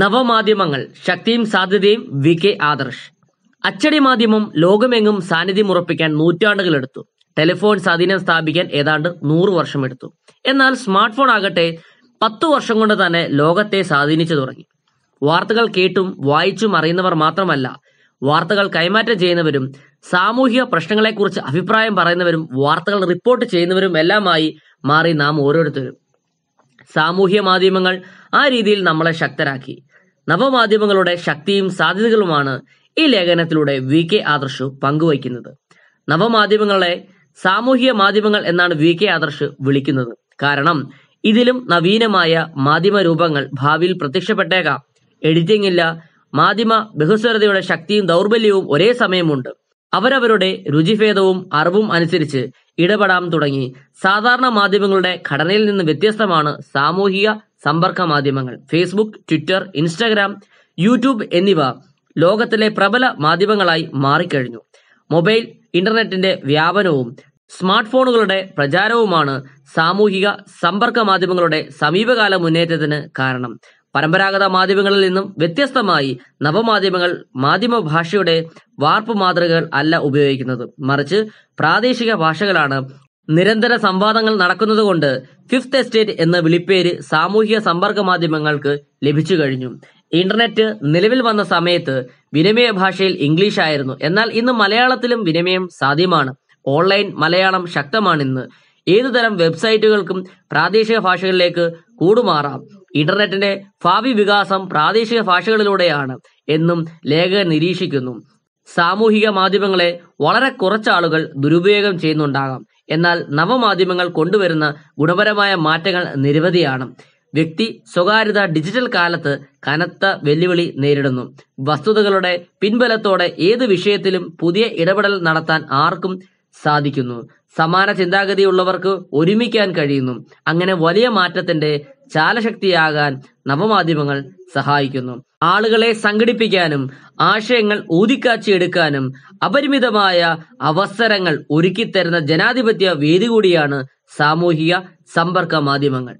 നവമാധ്യമങ്ങൾ ശക്തിയും സാധ്യതയും V K Adarsh അച്ചടി മാധ്യമം ലോകമെങ്ങും സാന്നിധ്യം ഉറപ്പിക്കാൻ നൂറ്റാണ്ടുകളെടുത്തു ടെലിഫോൺ സ്വാധീനം സ്ഥാപിക്കാൻ ഏതാണ്ട് നൂറ് വർഷമെടുത്തു എന്നാൽ സ്മാർട്ട് ഫോൺ ആകട്ടെ പത്തു വർഷം കൊണ്ട് തന്നെ ലോകത്തെ സ്വാധീനിച്ചു തുടങ്ങി വാർത്തകൾ കേട്ടും വായിച്ചും അറിയുന്നവർ മാത്രമല്ല വാർത്തകൾ കൈമാറ്റം ചെയ്യുന്നവരും സാമൂഹിക പ്രശ്നങ്ങളെക്കുറിച്ച് അഭിപ്രായം പറയുന്നവരും വാർത്തകൾ റിപ്പോർട്ട് ചെയ്യുന്നവരും എല്ലാമായി മാറി നാം ഓരോരുത്തരും സാമൂഹ്യ മാധ്യമങ്ങൾ ആ രീതിയിൽ നമ്മളെ ശക്തരാക്കി നവമാധ്യമങ്ങളുടെ ശക്തിയും സാധ്യതകളുമാണ് ഈ ലേഖനത്തിലൂടെ വി കെ ആദർശു പങ്കുവയ്ക്കുന്നത് നവമാധ്യമങ്ങളെ സാമൂഹിക മാധ്യമങ്ങൾ എന്നാണ് വി കെ ആദർശ് വിളിക്കുന്നത് കാരണം ഇതിലും നവീനമായ മാധ്യമ രൂപങ്ങൾ ഭാവിയിൽ പ്രത്യക്ഷപ്പെട്ടേക്കാം എഡിറ്റിംഗ് ഇല്ല മാധ്യമ ബഹുസ്വരതയുടെ ശക്തിയും ദൗർബല്യവും ഒരേ സമയമുണ്ട് അവരവരുടെ രുചിഭേദവും അറിവും അനുസരിച്ച് ഇടപെടാൻ തുടങ്ങി സാധാരണ മാധ്യമങ്ങളുടെ ഘടനയിൽ നിന്ന് വ്യത്യസ്തമാണ് സാമൂഹിക സമ്പർക്ക മാധ്യമങ്ങൾ ഫേസ്ബുക്ക് ട്വിറ്റർ ഇൻസ്റ്റാഗ്രാം യൂട്യൂബ് എന്നിവ ലോകത്തിലെ പ്രബല മാധ്യമങ്ങളായി മാറിക്കഴിഞ്ഞു മൊബൈൽ ഇന്റർനെറ്റിന്റെ വ്യാപനവും സ്മാർട്ട് ഫോണുകളുടെ പ്രചാരവുമാണ് സാമൂഹിക സമ്പർക്ക മാധ്യമങ്ങളുടെ സമീപകാല മുന്നേറ്റത്തിന് കാരണം പരമ്പരാഗത മാധ്യമങ്ങളിൽ നിന്നും വ്യത്യസ്തമായി നവമാധ്യമങ്ങൾ മാധ്യമ ഭാഷയുടെ വാർപ്പ് മാതൃകകൾ അല്ല ഉപയോഗിക്കുന്നത് മറിച്ച് പ്രാദേശിക ഭാഷകളാണ് നിരന്തര സംവാദങ്ങൾ നടക്കുന്നതുകൊണ്ട് ഫിഫ്ത്ത് എസ്റ്റേറ്റ് എന്ന വിളിപ്പേര് സാമൂഹിക സമ്പർക്ക മാധ്യമങ്ങൾക്ക് ലഭിച്ചു കഴിഞ്ഞു ഇന്റർനെറ്റ് നിലവിൽ വന്ന സമയത്ത് വിനിമയ ഭാഷയിൽ ഇംഗ്ലീഷ് ആയിരുന്നു എന്നാൽ ഇന്ന് മലയാളത്തിലും വിനിമയം സാധ്യമാണ് ഓൺലൈൻ മലയാളം ശക്തമാണിന്ന് ഏതുതരം വെബ്സൈറ്റുകൾക്കും പ്രാദേശിക ഭാഷകളിലേക്ക് കൂടുമാറാം ഇന്റർനെറ്റിന്റെ ഭാവി വികാസം പ്രാദേശിക ഭാഷകളിലൂടെയാണ് എന്നും ലേഖകൻ നിരീക്ഷിക്കുന്നു സാമൂഹിക മാധ്യമങ്ങളെ വളരെ കുറച്ചാളുകൾ ദുരുപയോഗം ചെയ്യുന്നുണ്ടാകാം എന്നാൽ നവമാധ്യമങ്ങൾ കൊണ്ടുവരുന്ന ഗുണപരമായ മാറ്റങ്ങൾ നിരവധിയാണ് വ്യക്തി സ്വകാര്യത ഡിജിറ്റൽ കാലത്ത് കനത്ത വെല്ലുവിളി നേരിടുന്നു വസ്തുതകളുടെ പിൻബലത്തോടെ ഏത് വിഷയത്തിലും പുതിയ ഇടപെടൽ നടത്താൻ ആർക്കും സാധിക്കുന്നു സമാന ചിന്താഗതിയുള്ളവർക്ക് ഒരുമിക്കാൻ കഴിയുന്നു അങ്ങനെ വലിയ മാറ്റത്തിന്റെ ചാലശക്തിയാകാൻ നവമാധ്യമങ്ങൾ സഹായിക്കുന്നു ആളുകളെ സംഘടിപ്പിക്കാനും ആശയങ്ങൾ ഊതിക്കാച്ചിയെടുക്കാനും അപരിമിതമായ അവസരങ്ങൾ ഒരുക്കിത്തരുന്ന ജനാധിപത്യ വേദി കൂടിയാണ് സാമൂഹിക സമ്പർക്ക മാധ്യമങ്ങൾ